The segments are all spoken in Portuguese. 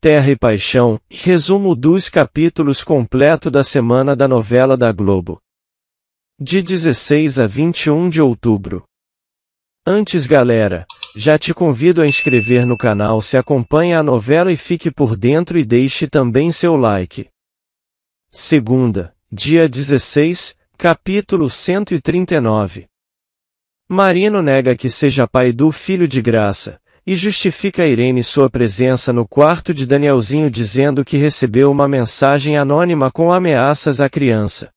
Terra e Paixão, resumo dos capítulos completo da semana da novela da Globo. De 16 a 21 de outubro. Antes galera, já te convido a inscrever no canal se acompanha a novela e fique por dentro e deixe também seu like. Segunda, dia 16, capítulo 139. Marino nega que seja pai do filho de graça, e justifica Irene sua presença no quarto de Danielzinho dizendo que recebeu uma mensagem anônima com ameaças à criança.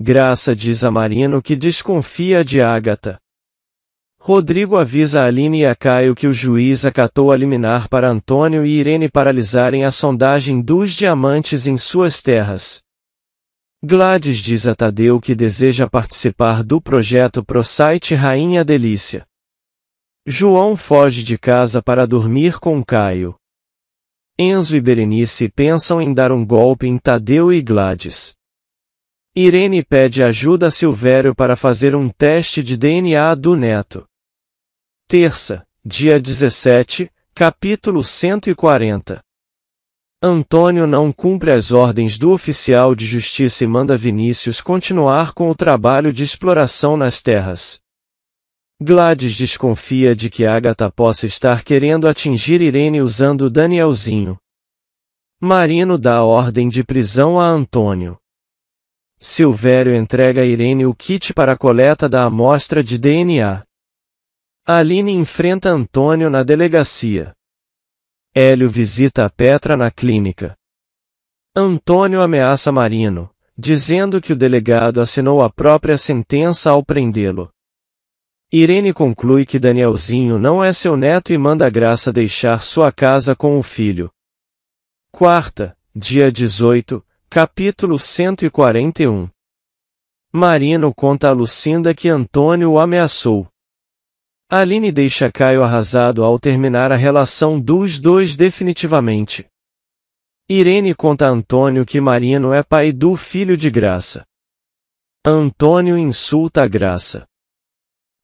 Graça diz a Marino que desconfia de Ágata. Rodrigo avisa a Aline e a Caio que o juiz acatou a liminar para Antônio e Irene paralisarem a sondagem dos diamantes em suas terras. Gladys diz a Tadeu que deseja participar do projeto ProSite Rainha Delícia. João foge de casa para dormir com Caio. Enzo e Berenice pensam em dar um golpe em Tadeu e Gladys. Irene pede ajuda a Silvério para fazer um teste de DNA do neto. Terça, dia 17, capítulo 140. Antônio não cumpre as ordens do oficial de justiça e manda Vinícius continuar com o trabalho de exploração nas terras. Gladys desconfia de que Agatha possa estar querendo atingir Irene usando Danielzinho. Marino dá ordem de prisão a Antônio. Silvério entrega a Irene o kit para a coleta da amostra de DNA. Aline enfrenta Antônio na delegacia. Hélio visita a Petra na clínica. Antônio ameaça Marino, dizendo que o delegado assinou a própria sentença ao prendê-lo. Irene conclui que Danielzinho não é seu neto e manda Graça deixar sua casa com o filho. Quarta, dia 18, capítulo 141. Marino conta a Lucinda que Antônio o ameaçou. Aline deixa Caio arrasado ao terminar a relação dos dois definitivamente. Irene conta a Antônio que Marino é pai do filho de Graça. Antônio insulta a Graça.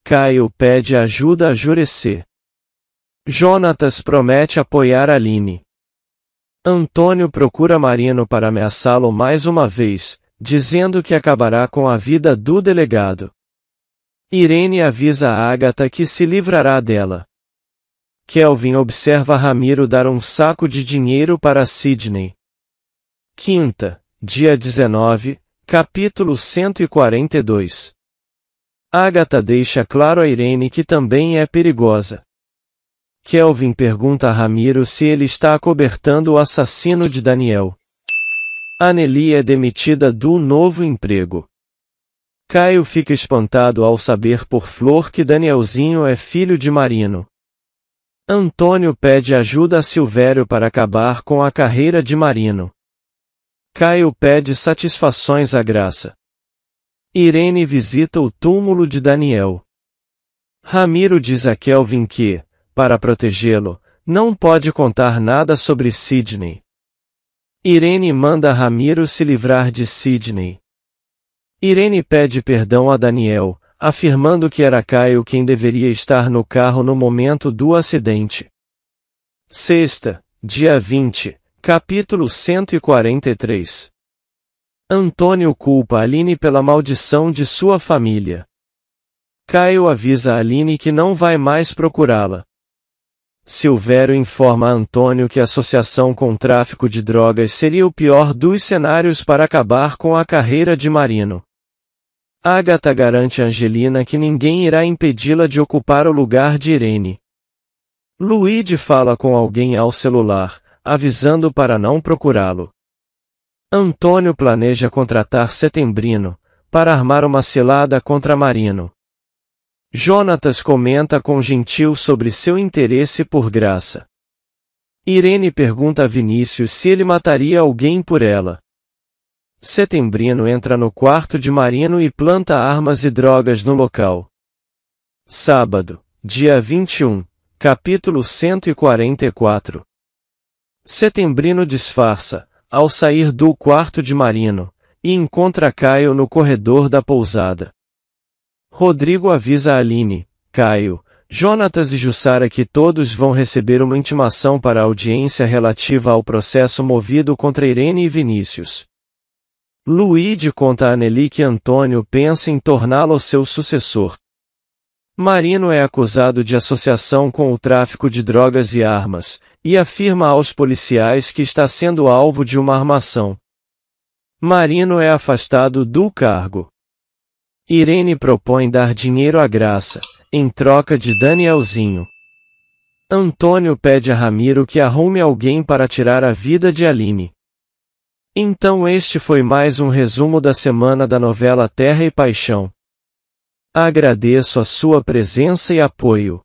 Caio pede ajuda a Jurecê. Jonatas promete apoiar Aline. Antônio procura Marino para ameaçá-lo mais uma vez, dizendo que acabará com a vida do delegado. Irene avisa a Agatha que se livrará dela. Kelvin observa Ramiro dar um saco de dinheiro para Sidney. Quinta, dia 19, capítulo 142 Agatha deixa claro a Irene que também é perigosa. Kelvin pergunta a Ramiro se ele está acobertando o assassino de Daniel. Anneli é demitida do novo emprego. Caio fica espantado ao saber por Flor que Danielzinho é filho de Marino. Antônio pede ajuda a Silvério para acabar com a carreira de Marino. Caio pede satisfações à graça. Irene visita o túmulo de Daniel. Ramiro diz a Kelvin que, para protegê-lo, não pode contar nada sobre Sidney. Irene manda Ramiro se livrar de Sidney. Irene pede perdão a Daniel, afirmando que era Caio quem deveria estar no carro no momento do acidente. Sexta, dia 20, capítulo 143 Antônio culpa Aline pela maldição de sua família. Caio avisa Aline que não vai mais procurá-la. Silvério informa a Antônio que a associação com tráfico de drogas seria o pior dos cenários para acabar com a carreira de Marino. Agatha garante a Angelina que ninguém irá impedi-la de ocupar o lugar de Irene. Luigi fala com alguém ao celular, avisando para não procurá-lo. Antônio planeja contratar Setembrino, para armar uma cilada contra Marino. Jonatas comenta com Gentil sobre seu interesse por graça. Irene pergunta a Vinícius se ele mataria alguém por ela. Setembrino entra no quarto de Marino e planta armas e drogas no local. Sábado, dia 21, capítulo 144. Setembrino disfarça, ao sair do quarto de Marino, e encontra Caio no corredor da pousada. Rodrigo avisa Aline, Caio, Jonatas e Jussara que todos vão receber uma intimação para audiência relativa ao processo movido contra Irene e Vinícius. Luíde conta a Nelly que Antônio pensa em torná-lo seu sucessor. Marino é acusado de associação com o tráfico de drogas e armas, e afirma aos policiais que está sendo alvo de uma armação. Marino é afastado do cargo. Irene propõe dar dinheiro à graça, em troca de Danielzinho. Antônio pede a Ramiro que arrume alguém para tirar a vida de Aline. Então este foi mais um resumo da semana da novela Terra e Paixão. Agradeço a sua presença e apoio.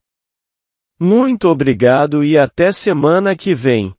Muito obrigado e até semana que vem.